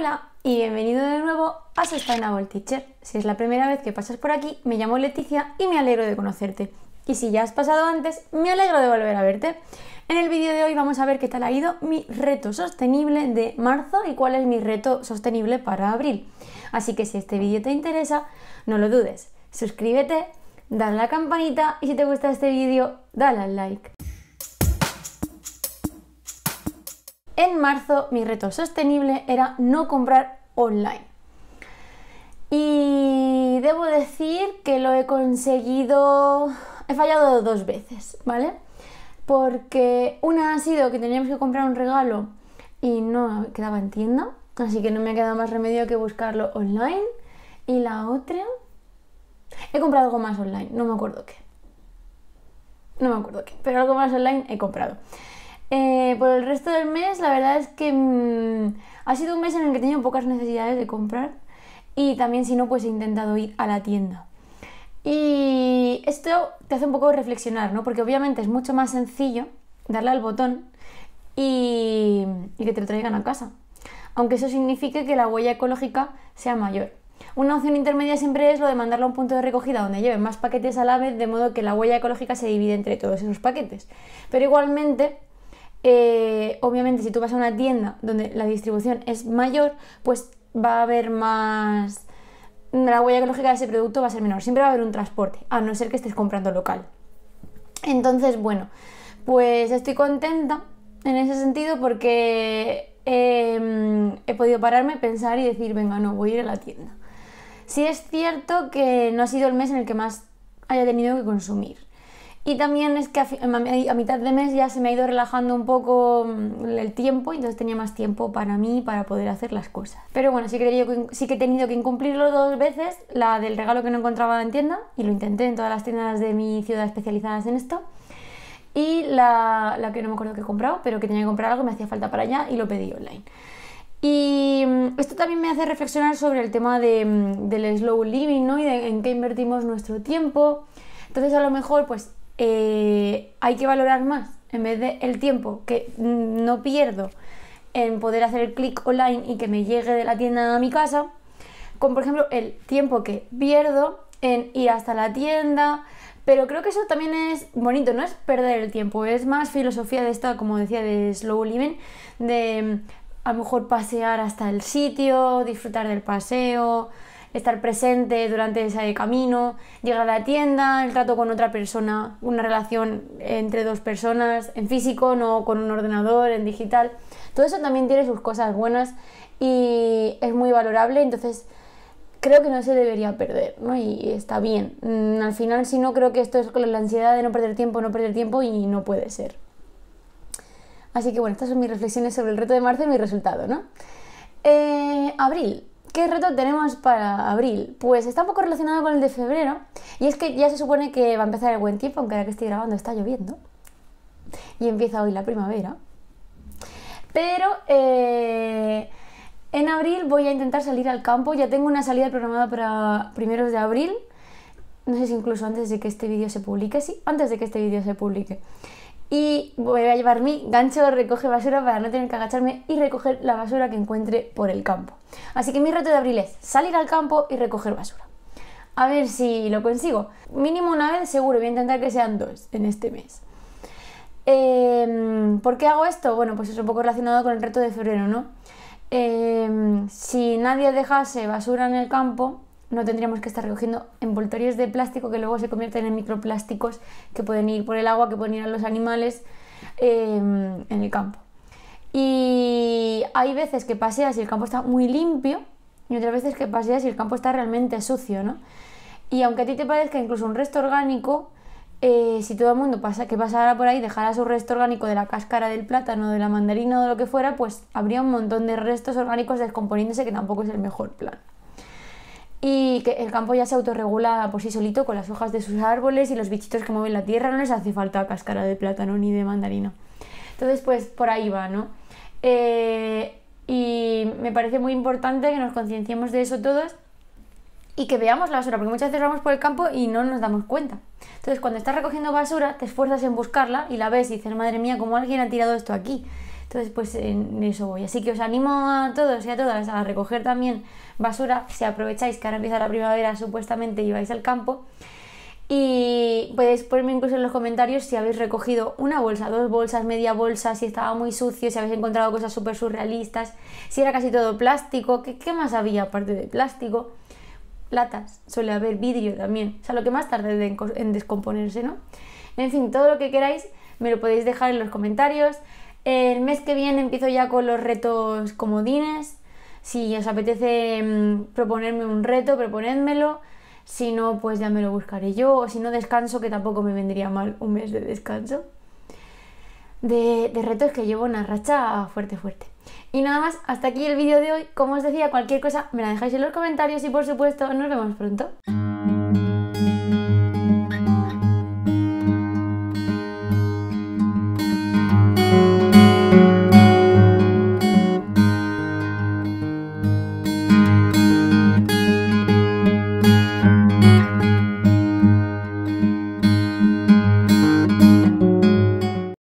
Hola y bienvenido de nuevo a Sustainable Teacher. Si es la primera vez que pasas por aquí, me llamo Leticia y me alegro de conocerte. Y si ya has pasado antes, me alegro de volver a verte. En el vídeo de hoy vamos a ver qué tal ha ido mi reto sostenible de marzo y cuál es mi reto sostenible para abril. Así que si este vídeo te interesa, no lo dudes. Suscríbete, dale la campanita y si te gusta este vídeo, dale al like. en marzo mi reto sostenible era no comprar online. Y debo decir que lo he conseguido, he fallado dos veces, ¿vale? Porque una ha sido que teníamos que comprar un regalo y no quedaba en tienda, así que no me ha quedado más remedio que buscarlo online. Y la otra, he comprado algo más online, no me acuerdo qué. No me acuerdo qué, pero algo más online he comprado. Eh, por el resto del mes, la verdad es que mm, ha sido un mes en el que he tenido pocas necesidades de comprar y también si no, pues he intentado ir a la tienda. Y esto te hace un poco reflexionar, ¿no? Porque obviamente es mucho más sencillo darle al botón y, y que te lo traigan a casa, aunque eso signifique que la huella ecológica sea mayor. Una opción intermedia siempre es lo de mandarlo a un punto de recogida donde lleven más paquetes a la vez, de modo que la huella ecológica se divide entre todos esos paquetes. Pero igualmente, eh, obviamente si tú vas a una tienda donde la distribución es mayor, pues va a haber más... La huella ecológica de ese producto va a ser menor. Siempre va a haber un transporte, a no ser que estés comprando local. Entonces, bueno, pues estoy contenta en ese sentido porque em, he podido pararme, pensar y decir, venga, no, voy a ir a la tienda. si es cierto que no ha sido el mes en el que más haya tenido que consumir. Y también es que a, mitad de mes ya se me ha ido relajando un poco mm, el tiempo, entonces tenía más tiempo para mí para poder hacer las cosas. Pero bueno, sí que, he tenido que incumplirlo dos veces, la del regalo que no encontraba en tienda, y lo intenté en todas las tiendas de mi ciudad especializadas en esto, y la, que no me acuerdo que he comprado, pero que tenía que comprar algo, me hacía falta para allá y lo pedí online. Y mm, esto también me hace reflexionar sobre el tema mm, del slow living, ¿no? Y en qué invertimos nuestro tiempo. Entonces a lo mejor pues eh, hay que valorar más, en vez de el tiempo que mm, no pierdo en poder hacer el clic online y que me llegue de la tienda a mi casa, con por ejemplo el tiempo que pierdo en ir hasta la tienda, pero creo que eso también es bonito, no es perder el tiempo, es más filosofía de esta, como decía, de slow living, de mm, a lo mejor pasear hasta el sitio, disfrutar del paseo, estar presente durante ese camino, llegar a la tienda, el trato con otra persona, una relación entre dos personas, en físico, no con un ordenador, en digital. Todo eso también tiene sus cosas buenas y es muy valorable, entonces creo que no se debería perder, ¿no? Y está bien. Mm, al final, si no, creo que esto es la ansiedad de no perder tiempo, no perder tiempo y no puede ser. Así que bueno, estas son mis reflexiones sobre el reto de marzo y mi resultado, ¿no? Eh, abril. ¿Qué reto tenemos para abril? Pues está un poco relacionado con el de febrero. Y es que ya se supone que va a empezar el buen tiempo, aunque ahora que estoy grabando está lloviendo. Y empieza hoy la primavera. Pero eh, en abril voy a intentar salir al campo. Ya tengo una salida programada para primeros de abril. No sé si incluso antes de que este vídeo se publique. Sí, antes de que este vídeo se publique y voy a llevar mi gancho recoge basura para no tener que agacharme y recoger la basura que encuentre por el campo. Así que mi reto de abril es salir al campo y recoger basura. A ver si lo consigo. Mínimo una vez seguro, voy a intentar que sean dos en este mes. Em, ¿Por qué hago esto? Bueno, pues es un poco relacionado con el reto de febrero, ¿no? Em, si nadie dejase basura en el campo, no tendríamos que estar recogiendo envoltorios de plástico que luego se convierten en microplásticos que pueden ir por el agua, que pueden ir a los animales em, en el campo. Y hay veces que paseas y el campo está muy limpio y otras veces que paseas y el campo está realmente sucio, ¿no? Y aunque a ti te parezca incluso un resto orgánico, eh, si todo el mundo pasa, que pasara por ahí dejara su resto orgánico de la cáscara del plátano, de la mandarina o de lo que fuera, pues habría un montón de restos orgánicos descomponiéndose que tampoco es el mejor plan y que el campo ya se autorregula por sí solito con las hojas de sus árboles y los bichitos que mueven la tierra, no les hace falta cáscara de plátano ni de mandarina. Entonces, pues por ahí va, ¿no? Eh, y me parece muy importante que nos concienciemos de eso todos y que veamos la basura, porque muchas veces vamos por el campo y no nos damos cuenta. Entonces, cuando estás recogiendo basura, te esfuerzas en buscarla y la ves y dices, madre mía, ¿cómo alguien ha tirado esto aquí? Entonces, pues en eso voy. Así que os animo a todos y a todas a recoger también basura, si aprovecháis que ahora empieza la primavera supuestamente y al campo. Y podéis ponerme incluso en los comentarios si habéis recogido una bolsa, dos bolsas, media bolsa, si estaba muy sucio, si habéis encontrado cosas súper surrealistas, si era casi todo plástico, ¿qué, más había aparte de plástico? Latas, suele haber vidrio también, o sea, lo que más tarde en descomponerse, ¿no? En fin, todo lo que queráis me lo podéis dejar en los comentarios. El mes que viene empiezo ya con los retos comodines. Si os apetece mm, proponerme un reto, proponédmelo, Si no, pues ya me lo buscaré yo. O si no, descanso, que tampoco me vendría mal un mes de descanso. De, de retos que llevo una racha fuerte, fuerte. Y nada más, hasta aquí el vídeo de hoy. Como os decía, cualquier cosa me la dejáis en los comentarios y por supuesto nos vemos pronto.